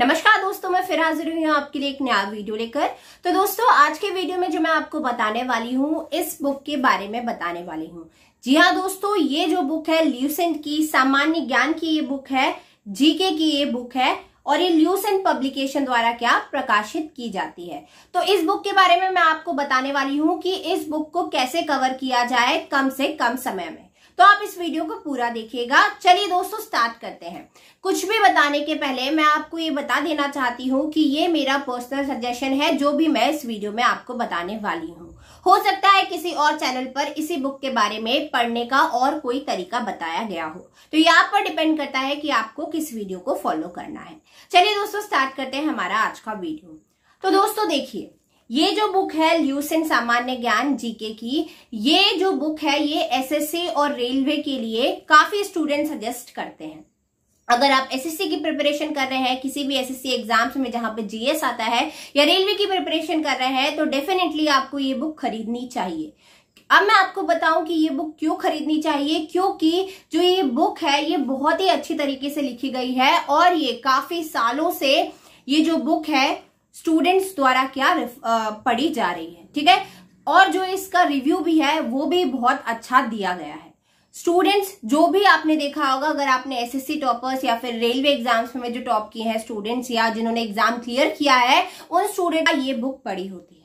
नमस्कार दोस्तों मैं फिर हाजिर हुई हूँ आपके लिए एक नया वीडियो लेकर तो दोस्तों आज के वीडियो में जो मैं आपको बताने वाली हूँ इस बुक के बारे में बताने वाली हूँ जी हाँ दोस्तों ये जो बुक है ल्यूसेंट की सामान्य ज्ञान की ये बुक है जीके की ये बुक है और ये ल्यूसेंट पब्लिकेशन द्वारा क्या प्रकाशित की जाती है तो इस बुक के बारे में मैं आपको बताने वाली हूँ कि इस बुक को कैसे कवर किया जाए कम से कम समय में तो आप इस वीडियो को पूरा देखिएगा चलिए दोस्तों स्टार्ट करते हैं कुछ भी बताने के पहले मैं आपको ये बता देना चाहती हूँ कि ये मेरा पर्सनल सजेशन है जो भी मैं इस वीडियो में आपको बताने वाली हूँ हो सकता है किसी और चैनल पर इसी बुक के बारे में पढ़ने का और कोई तरीका बताया गया हो तो ये आप पर डिपेंड करता है कि आपको किस वीडियो को फॉलो करना है चलिए दोस्तों स्टार्ट करते हैं हमारा आज का वीडियो तो दोस्तों देखिए ये जो बुक है ल्यूसेंट सामान्य ज्ञान जीके की ये जो बुक है ये एसएससी और रेलवे के लिए काफी स्टूडेंट सजेस्ट करते हैं अगर आप एसएससी की प्रिपरेशन कर रहे हैं किसी भी एसएससी एग्जाम्स में जहां पे जीएस आता है या रेलवे की प्रिपरेशन कर रहे हैं तो डेफिनेटली आपको ये बुक खरीदनी चाहिए अब मैं आपको बताऊं कि ये बुक क्यों खरीदनी चाहिए क्योंकि जो ये बुक है ये बहुत ही अच्छी तरीके से लिखी गई है और ये काफी सालों से ये जो बुक है स्टूडेंट्स द्वारा क्या पढ़ी जा रही है ठीक है और जो इसका रिव्यू भी है वो भी बहुत अच्छा दिया गया है स्टूडेंट्स जो भी आपने देखा होगा अगर आपने एसएससी टॉपर्स या फिर रेलवे एग्जाम्स में जो टॉप किए हैं स्टूडेंट्स या जिन्होंने एग्जाम क्लियर किया है उन स्टूडेंट का ये बुक पढ़ी होती है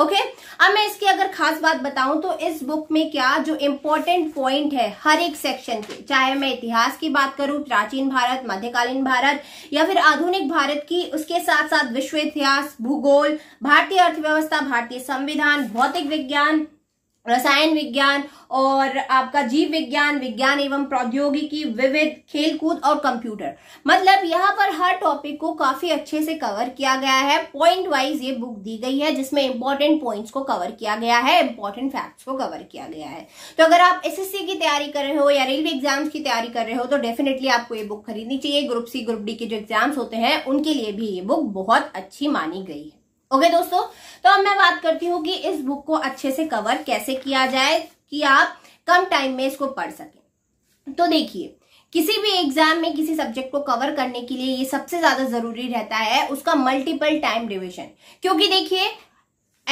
ओके okay? अब मैं इसकी अगर खास बात बताऊं तो इस बुक में क्या जो इम्पोर्टेंट पॉइंट है हर एक सेक्शन के चाहे मैं इतिहास की बात करूं प्राचीन भारत मध्यकालीन भारत या फिर आधुनिक भारत की उसके साथ साथ विश्व इतिहास भूगोल भारतीय अर्थव्यवस्था भारतीय संविधान भौतिक विज्ञान रसायन विज्ञान और आपका जीव विज्ञान विज्ञान एवं प्रौद्योगिकी विविध खेलकूद और कंप्यूटर मतलब यहाँ पर हर टॉपिक को काफी अच्छे से कवर किया गया है पॉइंट वाइज ये बुक दी गई है जिसमें इंपॉर्टेंट पॉइंट्स को कवर किया गया है इंपॉर्टेंट फैक्ट्स को कवर किया गया है तो अगर आप एस की तैयारी कर रहे हो या रेलवे एग्जाम्स की तैयारी कर रहे हो तो डेफिनेटली आपको ये बुक खरीदनी चाहिए ग्रुप सी ग्रुप डी के जो एग्जाम्स होते हैं उनके लिए भी ये बुक बहुत अच्छी मानी गई है ओके दोस्तों तो अब मैं बात करती हूँ कि इस बुक को अच्छे से कवर कैसे किया जाए कि आप कम टाइम में इसको पढ़ सकें तो देखिए किसी भी एग्जाम में किसी सब्जेक्ट को कवर करने के लिए ये सबसे ज्यादा जरूरी रहता है उसका मल्टीपल टाइम डिविजन क्योंकि देखिए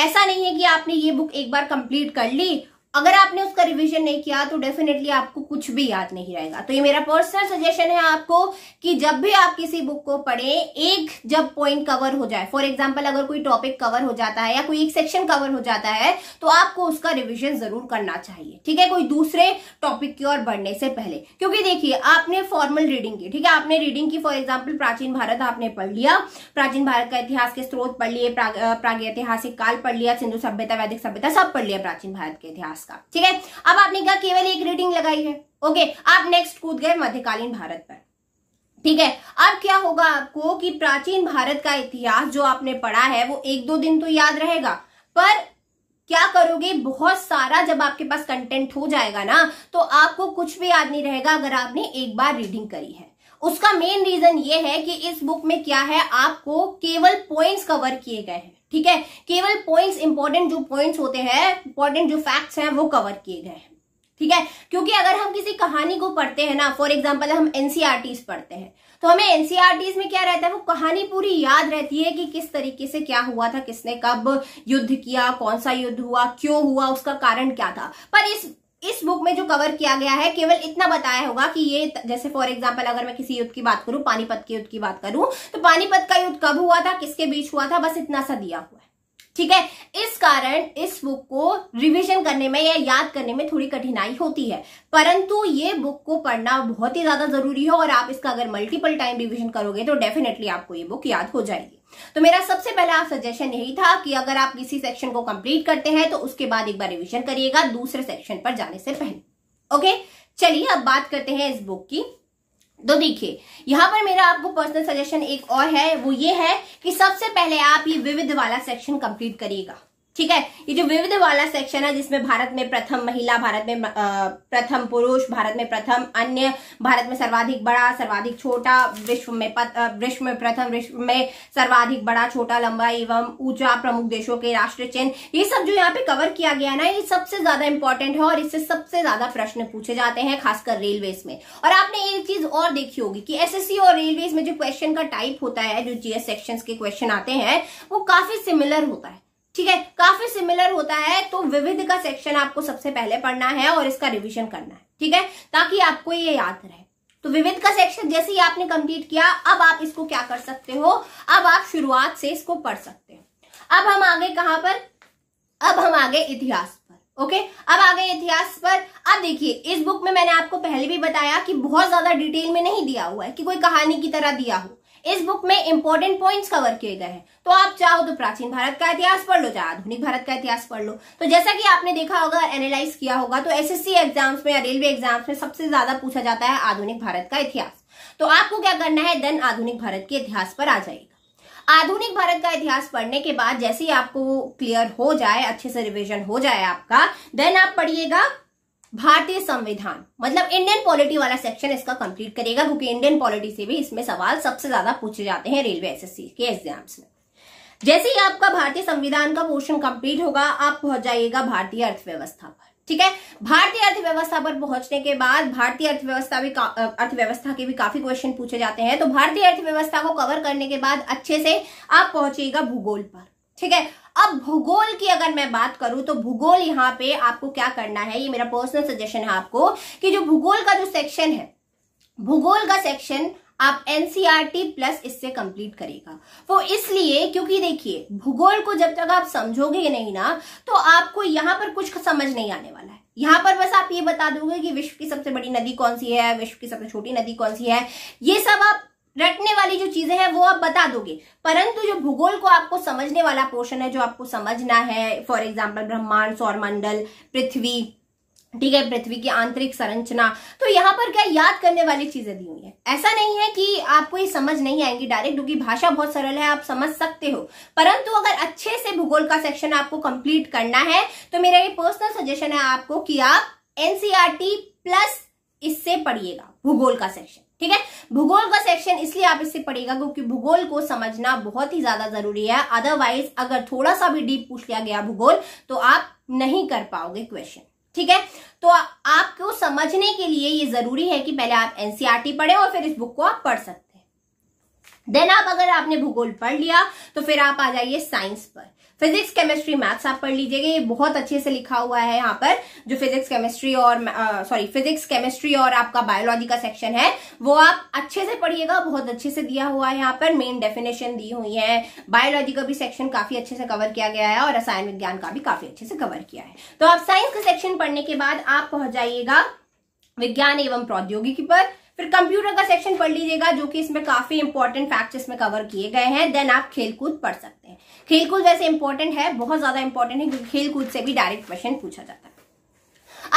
ऐसा नहीं है कि आपने ये बुक एक बार कंप्लीट कर ली अगर आपने उसका रिवीजन नहीं किया तो डेफिनेटली आपको कुछ भी याद नहीं रहेगा तो ये मेरा पर्सनल सजेशन है आपको कि जब भी आप किसी बुक को पढ़ें एक जब पॉइंट कवर हो जाए फॉर एग्जाम्पल अगर कोई टॉपिक कवर हो जाता है या कोई एक सेक्शन कवर हो जाता है तो आपको उसका रिविजन जरूर करना चाहिए ठीक है कोई दूसरे टॉपिक की ओर बढ़ने से पहले क्योंकि देखिए आपने फॉर्मल रीडिंग की ठीक है आपने रीडिंग की फॉर एग्जाम्पल प्राचीन भारत आपने पढ़ लिया प्राचीन भारत का इतिहास के स्रोत पढ़ लिए प्राग ऐतिहासिक काल पढ़ लिया सिंधु सभ्यता वैदिक सभ्यता सब पढ़ लिया प्राचीन भारत के इतिहास इतिहास का ठीक है अब आपने क्या केवल एक रीडिंग लगाई है ओके आप नेक्स्ट कूद गए मध्यकालीन भारत पर ठीक है अब क्या होगा आपको कि प्राचीन भारत का इतिहास जो आपने पढ़ा है वो एक दो दिन तो याद रहेगा पर क्या करोगे बहुत सारा जब आपके पास कंटेंट हो जाएगा ना तो आपको कुछ भी याद नहीं रहेगा अगर आपने एक बार रीडिंग करी है उसका मेन रीजन ये है कि इस बुक में क्या है आपको केवल पॉइंट्स कवर किए गए हैं ठीक है केवल पॉइंट्स इंपॉर्टेंट जो पॉइंट्स होते हैं इंपॉर्टेंट जो फैक्ट्स हैं वो कवर किए गए हैं ठीक है क्योंकि अगर हम किसी कहानी को पढ़ते हैं ना फॉर एग्जाम्पल हम एनसीआरटीज e पढ़ते हैं तो हमें एनसीआरटीज e में क्या रहता है वो कहानी पूरी याद रहती है कि किस तरीके से क्या हुआ था किसने कब युद्ध किया कौन सा युद्ध हुआ क्यों हुआ उसका कारण क्या था पर इस इस बुक में जो कवर किया गया है केवल इतना बताया होगा कि ये जैसे फॉर एग्जांपल अगर मैं किसी युद्ध की बात करूं पानीपत के युद्ध की बात करूं तो पानीपत का युद्ध कब हुआ था किसके बीच हुआ था बस इतना सा दिया हुआ है ठीक है इस कारण इस बुक को रिवीजन करने में या याद करने में थोड़ी कठिनाई होती है परंतु ये बुक को पढ़ना बहुत ही ज्यादा जरूरी है और आप इसका अगर मल्टीपल टाइम रिविजन करोगे तो डेफिनेटली आपको ये बुक याद हो जाएगी तो मेरा सबसे पहला सजेशन यही था कि अगर आप किसी सेक्शन को कंप्लीट करते हैं तो उसके बाद एक बार रिविजन करिएगा दूसरे सेक्शन पर जाने से पहले ओके चलिए अब बात करते हैं इस बुक की तो देखिए यहां पर मेरा आपको पर्सनल सजेशन एक और है वो ये है कि सबसे पहले आप ये विविध वाला सेक्शन कंप्लीट करिएगा ठीक है ये जो विविध वाला सेक्शन है जिसमें भारत में प्रथम महिला भारत में प्रथम पुरुष भारत में प्रथम अन्य भारत में सर्वाधिक बड़ा सर्वाधिक छोटा विश्व में विश्व में प्रथम विश्व में सर्वाधिक बड़ा छोटा लंबा एवं ऊंचा प्रमुख देशों के राष्ट्र चिन्ह ये सब जो यहाँ पे कवर किया गया ना ये सबसे ज्यादा इंपॉर्टेंट है और इससे सबसे ज्यादा प्रश्न पूछे जाते हैं खासकर रेलवेज में और आपने एक चीज और देखी होगी कि एस और रेलवेज में जो क्वेश्चन का टाइप होता है जो जीएस सेक्शन के क्वेश्चन आते हैं वो काफी सिमिलर होता है ठीक है काफी सिमिलर होता है तो विविध का सेक्शन आपको सबसे पहले पढ़ना है और इसका रिविजन करना है ठीक है ताकि आपको ये याद रहे तो विविध का सेक्शन जैसे ही आपने कंप्लीट किया अब आप इसको क्या कर सकते हो अब आप शुरुआत से इसको पढ़ सकते हो अब हम आगे कहां पर अब हम आगे इतिहास पर ओके अब आगे इतिहास पर अब देखिए इस बुक में मैंने आपको पहले भी बताया कि बहुत ज्यादा डिटेल में नहीं दिया हुआ है कि कोई कहानी की तरह दिया हो इस बुक में इंपॉर्टेंट पॉइंट्स कवर किए गए हैं तो आप चाहो तो प्राचीन भारत का इतिहास पढ़ लो चाहे आधुनिक भारत का इतिहास पढ़ लो तो जैसा कि आपने देखा होगा एनालाइज किया होगा तो एसएससी एग्जाम्स में या रेलवे एग्जाम्स में सबसे ज्यादा पूछा जाता है आधुनिक भारत का इतिहास तो आपको क्या करना है देन आधुनिक भारत के इतिहास पर आ जाएगा आधुनिक भारत का इतिहास पढ़ने के बाद जैसे ही आपको क्लियर हो जाए अच्छे से रिविजन हो जाए आपका देन आप पढ़िएगा भारतीय संविधान मतलब इंडियन पॉलिटी वाला सेक्शन इसका कंप्लीट करेगा क्योंकि इंडियन पॉलिटी से भी इसमें सवाल सबसे ज्यादा पूछे जाते हैं रेलवे एसएससी के एग्जाम्स में जैसे ही आपका भारतीय संविधान का पोर्शन कंप्लीट होगा आप पहुंच जाइएगा भारतीय अर्थव्यवस्था पर ठीक है भारतीय अर्थव्यवस्था पर पहुंचने के बाद भारतीय अर्थव्यवस्था भी अर्थव्यवस्था के भी काफी क्वेश्चन पूछे जाते हैं तो भारतीय अर्थव्यवस्था को कवर करने के बाद अच्छे से आप पहुंचिएगा भूगोल पर ठीक है अब भूगोल की अगर मैं बात करूं तो भूगोल यहाँ पे आपको क्या करना है ये मेरा पर्सनल सजेशन है आपको कि जो भूगोल का जो सेक्शन है भूगोल का सेक्शन आप एनसीआरटी प्लस e इससे कंप्लीट करेगा वो इसलिए क्योंकि देखिए भूगोल को जब तक आप समझोगे नहीं ना तो आपको यहां पर कुछ समझ नहीं आने वाला है यहां पर बस आप ये बता दोगे कि विश्व की सबसे बड़ी नदी कौन सी है विश्व की सबसे छोटी नदी कौन सी है ये सब आप रटने वाली जो चीजें हैं वो आप बता दोगे परंतु जो भूगोल को आपको समझने वाला पोर्शन है जो आपको समझना है फॉर एग्जाम्पल ब्रह्मांड सौरमंडल पृथ्वी ठीक है पृथ्वी की आंतरिक संरचना तो यहाँ पर क्या याद करने वाली चीजें दी हुई है ऐसा नहीं है कि आपको ये समझ नहीं आएंगी डायरेक्ट क्योंकि भाषा बहुत सरल है आप समझ सकते हो परंतु अगर अच्छे से भूगोल का सेक्शन आपको कंप्लीट करना है तो मेरा ये पर्सनल सजेशन है आपको कि आप एनसीआरटी प्लस e इससे पढ़िएगा भूगोल का सेक्शन ठीक है भूगोल का सेक्शन इसलिए आप इससे पढ़ेगा क्योंकि भूगोल को समझना बहुत ही ज्यादा जरूरी है अदरवाइज अगर थोड़ा सा भी डीप पूछ लिया गया भूगोल तो आप नहीं कर पाओगे क्वेश्चन ठीक है तो आपको समझने के लिए ये जरूरी है कि पहले आप एनसीआरटी e पढ़े और फिर इस बुक को आप पढ़ सकते देन आप अगर आपने भूगोल पढ़ लिया तो फिर आप आ जाइए साइंस पर फिजिक्स केमिस्ट्री मैथ्स आप पढ़ लीजिएगा ये बहुत अच्छे से लिखा हुआ है यहाँ पर जो फिजिक्स केमिस्ट्री और सॉरी फिजिक्स केमिस्ट्री और आपका बायोलॉजी का सेक्शन है वो आप अच्छे से पढ़िएगा बहुत अच्छे से दिया हुआ है यहाँ पर मेन डेफिनेशन दी हुई है बायोलॉजी का भी सेक्शन काफी अच्छे से कवर किया गया है और रसायन विज्ञान का भी काफी अच्छे से कवर किया है तो आप साइंस का सेक्शन पढ़ने के बाद आप पहुंच जाइएगा विज्ञान एवं प्रौद्योगिकी पर फिर कंप्यूटर का सेक्शन पढ़ लीजिएगा जो कि इसमें काफी इंपॉर्टेंट फैक्ट इसमें कवर किए गए हैं देन आप खेलकूद पढ़ सकते हैं खेलकूद वैसे इंपॉर्टेंट है बहुत ज्यादा इंपॉर्टेंट है क्योंकि खेलकूद से भी डायरेक्ट क्वेश्चन पूछा जाता है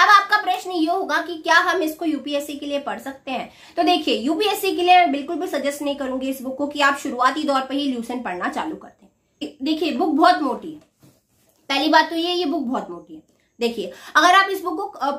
अब आपका प्रश्न ये होगा कि क्या हम इसको यूपीएससी के लिए पढ़ सकते हैं तो देखिए यूपीएससी के लिए मैं बिल्कुल भी सजेस्ट नहीं करूंगी इस बुक को कि आप शुरुआती दौर पर ही ल्यूसन पढ़ना चालू करते हैं देखिए बुक बहुत मोटी है पहली बात तो ये ये बुक बहुत मोटी है देखिए अगर आप इस बुक को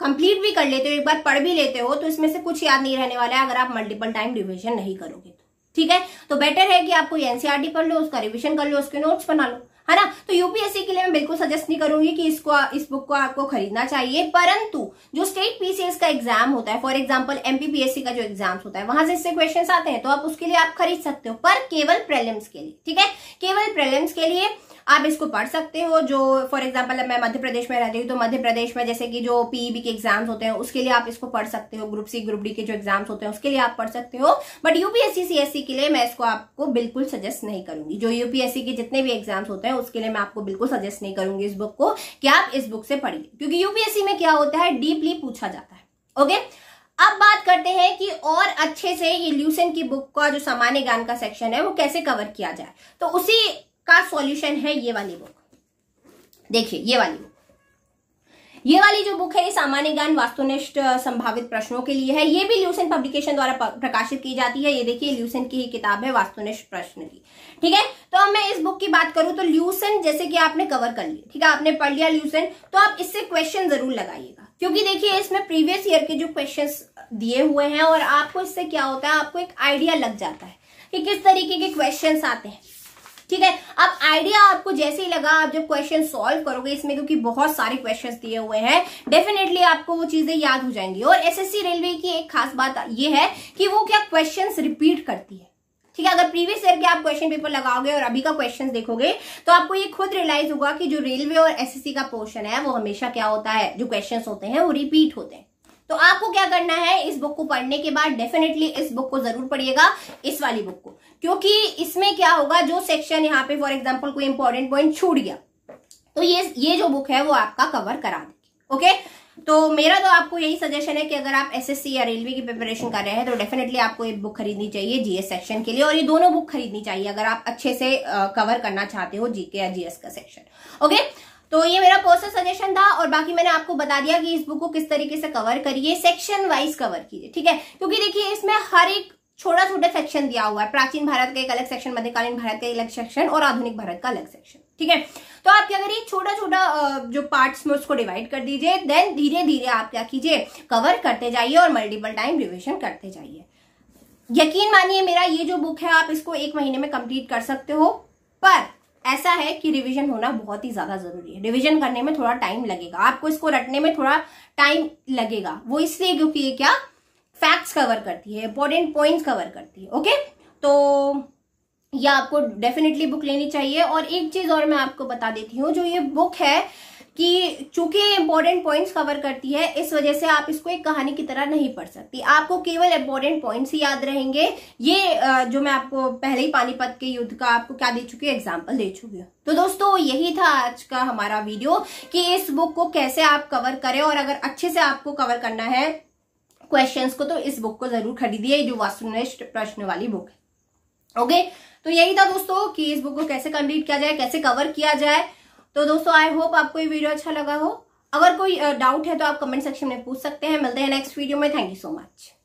कंप्लीट भी कर लेते हो एक बार पढ़ भी लेते हो तो इसमें से कुछ याद नहीं रहने वाला है अगर आप मल्टीपल टाइम रिविजन नहीं करोगे तो ठीक है तो बेटर है कि आप कोई एनसीआरटी e पढ़ लो उसका रिविजन कर लो उसके नोट्स बना लो है ना तो यूपीएससी के लिए मैं बिल्कुल सजेस्ट नहीं करूंगी कि इसको इस बुक को आपको खरीदना चाहिए परंतु जो स्टेट पीसीएस का एग्जाम होता है फॉर एग्जाम्पल एमपीपीएससी का जो एग्जाम होता है वहां से इससे क्वेश्चन आते हैं तो आप उसके लिए आप खरीद सकते हो पर केवल प्रेलिम्स के लिए ठीक है केवल प्रेलिम्स के लिए आप इसको पढ़ सकते हो जो फॉर एग्जाम्पल मैं मध्य प्रदेश में रहती हूँ तो मध्य प्रदेश में जैसे कि जो पीईबी e के एग्जाम्स होते हैं उसके लिए आप इसको पढ़ सकते हो ग्रुप सी ग्रुप डी के जो एग्जाम्स होते हैं उसके लिए आप पढ़ सकते हो बट यूपीएससी सीएससी के लिए मैं इसको आपको बिल्कुल सजेस्ट नहीं करूंगी जो यूपीएससी के जितने भी एग्जाम्स होते हैं उसके लिए मैं आपको बिल्कुल सजेस्ट नहीं करूंगी इस बुक को कि आप इस बुक से पढ़िए क्योंकि यूपीएससी में क्या होता है डीपली पूछा जाता है ओके अब बात करते हैं कि और अच्छे से ये ल्यूसेन की बुक का जो सामान्य ज्ञान का सेक्शन है वो कैसे कवर किया जाए तो उसी का सॉल्यूशन है ये वाली बुक देखिए ये वाली बुक ये वाली जो बुक है ये सामान्य ज्ञान वास्तुनिष्ठ संभावित प्रश्नों के लिए है ये भी ल्यूसेंट पब्लिकेशन द्वारा प्रकाशित की जाती है ये देखिए ल्यूसेंट की ही किताब है वास्तुनिष्ठ प्रश्न की ठीक है तो अब मैं इस बुक की बात करूं तो ल्यूसेंट जैसे कि आपने कवर कर लिया ठीक है आपने पढ़ लिया ल्यूसेंट तो आप इससे क्वेश्चन जरूर लगाइएगा क्योंकि देखिए इसमें प्रीवियस ईयर के जो क्वेश्चन दिए हुए हैं और आपको इससे क्या होता है आपको एक आइडिया लग जाता है कि किस तरीके के क्वेश्चन आते हैं ठीक है अब आइडिया आपको जैसे ही लगा आप जब क्वेश्चन सॉल्व करोगे इसमें क्योंकि बहुत सारे क्वेश्चन दिए हुए हैं डेफिनेटली आपको वो चीजें याद हो जाएंगी और एस रेलवे की एक खास बात ये है कि वो क्या क्वेश्चन रिपीट करती है ठीक है अगर प्रीवियस ईयर के आप क्वेश्चन पेपर लगाओगे और अभी का क्वेश्चन देखोगे तो आपको ये खुद रियलाइज होगा कि जो रेलवे और एसएससी का पोर्शन है वो हमेशा क्या होता है जो क्वेश्चन होते हैं वो रिपीट होते हैं तो आपको क्या करना है इस बुक को पढ़ने के बाद डेफिनेटली इस बुक को जरूर पढ़िएगा इस वाली बुक को क्योंकि इसमें क्या होगा जो सेक्शन यहाँ पे फॉर एग्जाम्पल कोई इंपॉर्टेंट पॉइंट छूट गया तो ये ये जो बुक है वो आपका कवर करा देगी ओके तो मेरा तो आपको यही सजेशन है कि अगर आप एसएससी या रेलवे की प्रिपरेशन कर रहे हैं तो डेफिनेटली आपको ये बुक खरीदनी चाहिए जीएस सेक्शन के लिए और ये दोनों बुक खरीदनी चाहिए अगर आप अच्छे से कवर करना चाहते हो जीके या जीएस का सेक्शन ओके तो ये मेरा पर्सनल सजेशन था और बाकी मैंने आपको बता दिया कि इस बुक को किस तरीके से कवर करिए सेक्शन वाइज कवर कीजिए ठीक है क्योंकि देखिए इसमें हर एक छोटा छोटा सेक्शन दिया हुआ है प्राचीन भारत का एक अलग सेक्शन मध्यकालीन भारत का एक अलग सेक्शन और आधुनिक भारत का अलग सेक्शन ठीक है तो आप क्या करिए छोटा छोटा जो पार्ट्स में उसको डिवाइड कर दीजिए देन धीरे धीरे आप क्या कीजिए कवर करते जाइए और मल्टीपल टाइम रिविजन करते जाइए यकीन मानिए मेरा ये जो बुक है आप इसको एक महीने में कंप्लीट कर सकते हो पर ऐसा है कि रिवीजन होना बहुत ही ज़्यादा ज़रूरी है रिवीजन करने में थोड़ा टाइम लगेगा आपको इसको रटने में थोड़ा टाइम लगेगा वो इसलिए क्योंकि ये क्या फैक्ट्स कवर करती है इंपॉर्टेंट पॉइंट्स कवर करती है ओके तो यह आपको डेफिनेटली बुक लेनी चाहिए और एक चीज़ और मैं आपको बता देती हूँ जो ये बुक है कि चूंकि इंपॉर्टेंट पॉइंट्स कवर करती है इस वजह से आप इसको एक कहानी की तरह नहीं पढ़ सकती आपको केवल इंपॉर्टेंट पॉइंट्स ही याद रहेंगे ये जो मैं आपको पहले ही पानीपत के युद्ध का आपको क्या दे चुकी हूँ एग्जाम्पल दे चुकी हूँ तो दोस्तों यही था आज का हमारा वीडियो कि इस बुक को कैसे आप कवर करें और अगर अच्छे से आपको कवर करना है क्वेश्चंस को तो इस बुक को जरूर खरीदिए जो वास्तुनिष्ठ प्रश्न वाली बुक है ओके तो यही था दोस्तों कि इस बुक को कैसे कंप्लीट किया जाए कैसे कवर किया जाए तो दोस्तों आई होप आपको ये वीडियो अच्छा लगा हो अगर कोई डाउट है तो आप कमेंट सेक्शन में पूछ सकते हैं मिलते हैं नेक्स्ट वीडियो में थैंक यू सो मच